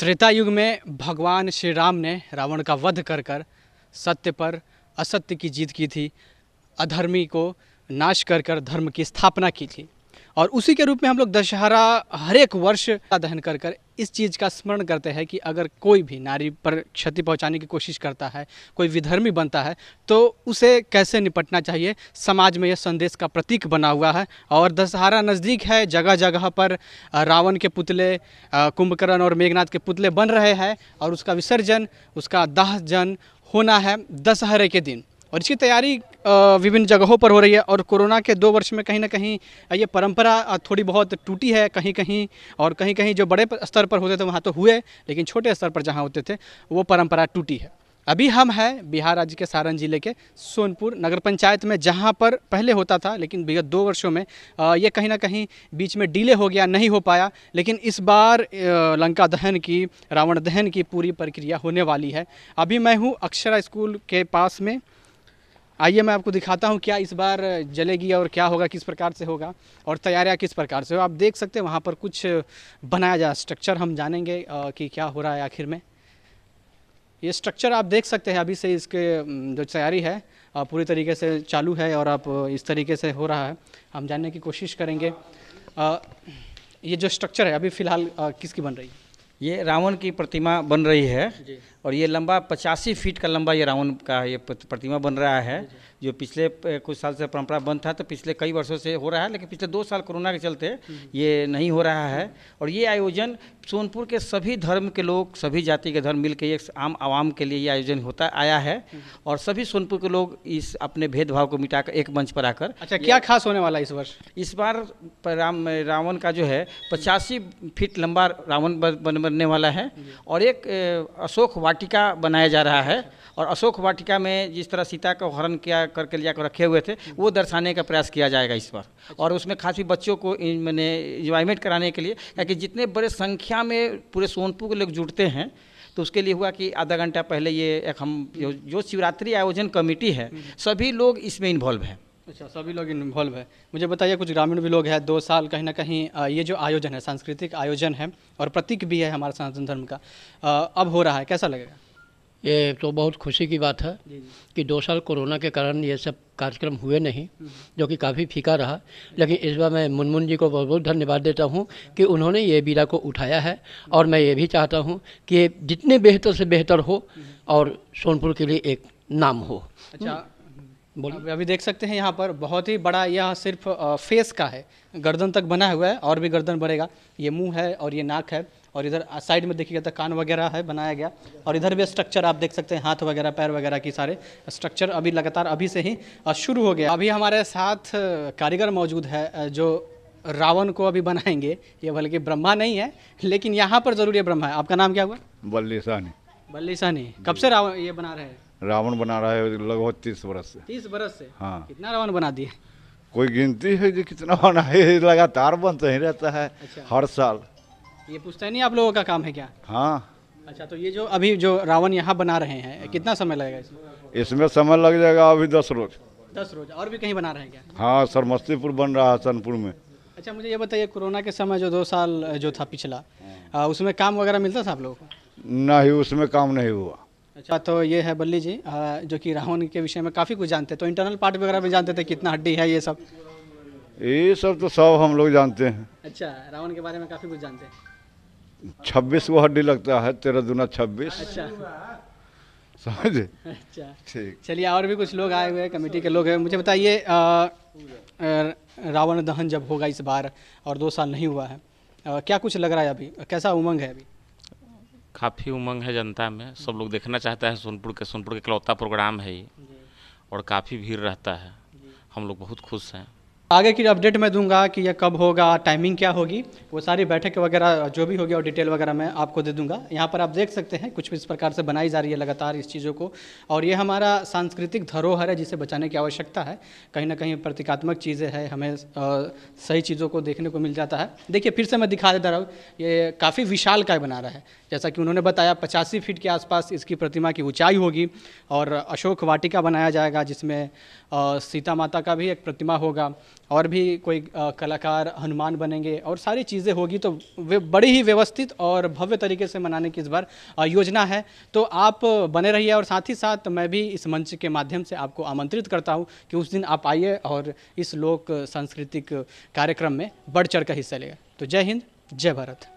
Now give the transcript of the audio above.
त्रेता युग में भगवान श्री राम ने रावण का वध कर कर सत्य पर असत्य की जीत की थी अधर्मी को नाश कर कर धर्म की स्थापना की थी और उसी के रूप में हम लोग दशहरा हर एक वर्ष का दहन कर कर इस चीज़ का स्मरण करते हैं कि अगर कोई भी नारी पर क्षति पहुंचाने की कोशिश करता है कोई विधर्मी बनता है तो उसे कैसे निपटना चाहिए समाज में यह संदेश का प्रतीक बना हुआ है और दशहरा नज़दीक है जगह जगह पर रावण के पुतले कुंभकर्ण और मेघनाथ के पुतले बन रहे हैं और उसका विसर्जन उसका दाह जन होना है दशहरे के दिन और इसकी तैयारी विभिन्न जगहों पर हो रही है और कोरोना के दो वर्ष में कहीं ना कहीं ये परंपरा थोड़ी बहुत टूटी है कहीं कहीं और कहीं कहीं जो बड़े स्तर पर होते थे वहाँ तो हुए लेकिन छोटे स्तर पर जहाँ होते थे वो परंपरा टूटी है अभी हम हैं बिहार राज्य के सारण जिले के सोनपुर नगर पंचायत में जहाँ पर पहले होता था लेकिन विगत दो वर्षों में ये कहीं ना कहीं बीच में डीले हो गया नहीं हो पाया लेकिन इस बार लंका दहन की रावण दहन की पूरी प्रक्रिया होने वाली है अभी मैं हूँ अक्षरा स्कूल के पास में आइए मैं आपको दिखाता हूँ क्या इस बार जलेगी और क्या होगा किस प्रकार से होगा और तैयारियाँ किस प्रकार से हो आप देख सकते हैं वहाँ पर कुछ बनाया जा स्ट्रक्चर हम जानेंगे कि क्या हो रहा है आखिर में ये स्ट्रक्चर आप देख सकते हैं अभी से इसके जो तैयारी है पूरी तरीके से चालू है और आप इस तरीके से हो रहा है हम जानने की कोशिश करेंगे ये जो स्ट्रक्चर है अभी फ़िलहाल किसकी बन रही है ये रावण की प्रतिमा बन रही है और ये लंबा पचासी फीट का लंबा ये रावण का ये प्रतिमा बन रहा है जो पिछले कुछ साल से परंपरा बंद था तो पिछले कई वर्षों से हो रहा है लेकिन पिछले दो साल कोरोना के चलते ये नहीं हो रहा है और ये आयोजन सोनपुर के सभी धर्म के लोग सभी जाति के धर्म मिल के एक आम आवाम के लिए ये आयोजन होता आया है और सभी सोनपुर के लोग इस अपने भेदभाव को मिटाकर एक मंच पर आकर अच्छा क्या खास होने वाला इस वर्ष इस बार राम रावण का जो है पचासी फीट लंबा रावण बनने वाला है और एक अशोक वाट वाटिका बनाया जा रहा है और अशोक वाटिका में जिस तरह सीता का हरण किया करके लिया कर रखे हुए थे वो दर्शाने का प्रयास किया जाएगा इस पर अच्छा। और उसमें खासी बच्चों को मैंने इन्जॉयमेंट कराने के लिए ताकि जितने बड़े संख्या में पूरे सोनपुर के लोग जुटते हैं तो उसके लिए हुआ कि आधा घंटा पहले ये एक हम जो शिवरात्रि आयोजन कमेटी है हम्म। सभी लोग इसमें इन्वॉल्व हैं अच्छा सभी लोग इन्वॉल्व है मुझे बताइए कुछ ग्रामीण भी लोग हैं दो साल कहीं ना कहीं ये जो आयोजन है सांस्कृतिक आयोजन है और प्रतीक भी है हमारे सनातन धर्म का अब हो रहा है कैसा लगेगा ये तो बहुत खुशी की बात है कि दो साल कोरोना के कारण ये सब कार्यक्रम हुए नहीं हम्म। जो कि काफ़ी फीका रहा लेकिन इस बार मैं मुनमुन जी को बहुत बहुत धन्यवाद देता हूँ कि उन्होंने ये बीड़ा को उठाया है और मैं ये भी चाहता हूँ कि जितने बेहतर से बेहतर हो हम्म। और सोनपुर के लिए एक नाम हो अच्छा बोलिए अभी देख सकते हैं यहाँ पर बहुत ही बड़ा यह सिर्फ फेस का है गर्दन तक बना हुआ है और भी गर्दन बढ़ेगा ये मुंह है और ये नाक है और इधर साइड में देखिएगा तो कान वगैरह है बनाया गया और इधर भी स्ट्रक्चर आप देख सकते हैं हाथ वगैरह पैर वगैरह की सारे स्ट्रक्चर अभी लगातार अभी से ही शुरू हो गया अभी हमारे साथ कारीगर मौजूद है जो रावण को अभी बनाएंगे ये बल्कि ब्रह्मा नहीं है लेकिन यहाँ पर ज़रूर ये ब्रह्मा है आपका नाम क्या हुआ बल्ली सहनी बल्ली सहनी कब से रावण ये बना रहे हैं रावण बना रहा है लगभग तीस बरस से तीस बरस से हाँ कितना रावण बना दिए कोई गिनती है जी कितना बना है लगातार बनते ही रहता है अच्छा। हर साल ये नहीं आप लोगों का काम है क्या हाँ अच्छा तो ये जो अभी जो रावण यहाँ बना रहे हैं हाँ। कितना समय लगेगा इसमें इसमें समय लग जाएगा अभी दस रोज दस रोज और भी कहीं बना रहे हैं क्या हाँ सर बन रहा है सनपुर में अच्छा मुझे ये बताइए कोरोना के समय जो दो साल जो था पिछला हाँ। उसमें काम वगैरह मिलता था आप लोगों को नहीं उसमें काम नहीं हुआ अच्छा तो ये है बल्ली जी जो कि रावण के विषय में काफ़ी कुछ जानते हैं तो इंटरनल पार्ट वगैरह भी जानते थे कितना हड्डी है ये सब ये सब तो सब हम लोग जानते हैं अच्छा रावण के बारे में काफ़ी कुछ जानते हैं छब्बीस को हड्डी लगता है तेरह दुना छब्बीस अच्छा समझे अच्छा ठीक चलिए और भी कुछ लोग आए हुए हैं कमेटी के लोग हैं मुझे बताइए रावण दहन जब होगा इस बार और दो साल नहीं हुआ है आ, क्या कुछ लग रहा है अभी कैसा उमंग है अभी काफ़ी उमंग है जनता में सब लोग देखना चाहता है सोनपुर के सोनपुर के इकलौता प्रोग्राम है ये और काफ़ी भीड़ रहता है हम लोग बहुत खुश हैं आगे की अपडेट मैं दूंगा कि यह कब होगा टाइमिंग क्या होगी वो सारी बैठक वगैरह जो भी होगी और डिटेल वगैरह मैं आपको दे दूंगा यहाँ पर आप देख सकते हैं कुछ भी इस प्रकार से बनाई जा रही है लगातार इस चीज़ों को और ये हमारा सांस्कृतिक धरोहर है जिसे बचाने की आवश्यकता है कहीं ना कहीं प्रतीकात्मक चीज़ें हैं हमें सही चीज़ों को देखने को मिल जाता है देखिए फिर से मैं दिखा देता रहा हूँ ये काफ़ी विशाल काय बना रहा है जैसा कि उन्होंने बताया पचासी फीट के आसपास इसकी प्रतिमा की ऊँचाई होगी और अशोक वाटिका बनाया जाएगा जिसमें सीता माता का भी एक प्रतिमा होगा और भी कोई कलाकार हनुमान बनेंगे और सारी चीज़ें होगी तो वे बड़ी ही व्यवस्थित और भव्य तरीके से मनाने की इस बार योजना है तो आप बने रहिए और साथ ही साथ मैं भी इस मंच के माध्यम से आपको आमंत्रित करता हूँ कि उस दिन आप आइए और इस लोक सांस्कृतिक कार्यक्रम में बढ़ चढ़ कर हिस्सा लेगा तो जय हिंद जय भारत